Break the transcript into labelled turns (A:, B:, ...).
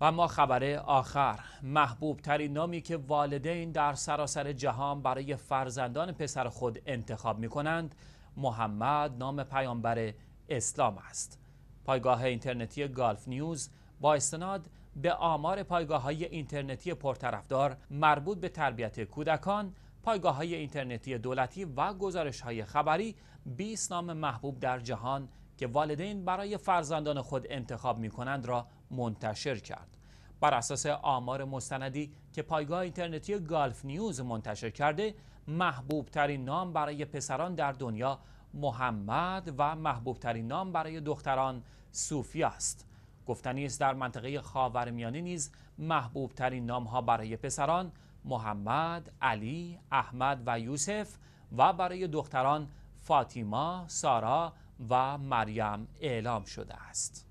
A: و ما خبر آخر محبوب ترین نامی که والدین در سراسر جهان برای فرزندان پسر خود انتخاب می کنند محمد نام پیامبر اسلام است پایگاه اینترنتی گالف نیوز با استناد به آمار پایگاه های اینترنتی پرطرفدار مربوط به تربیت کودکان پایگاه های اینترنتی دولتی و گزارش های خبری 20 نام محبوب در جهان که والدین برای فرزندان خود انتخاب می کنند را منتشر کرد. بر اساس آمار مستندی که پایگاه اینترنتی گالف نیوز منتشر کرده محبوب ترین نام برای پسران در دنیا محمد و محبوب ترین نام برای دختران سوفیا است گفتنی است در منطقه خاورمیانه نیز محبوب ترین نام ها برای پسران محمد، علی، احمد و یوسف و برای دختران فاطیما، سارا، و مریم اعلام شده است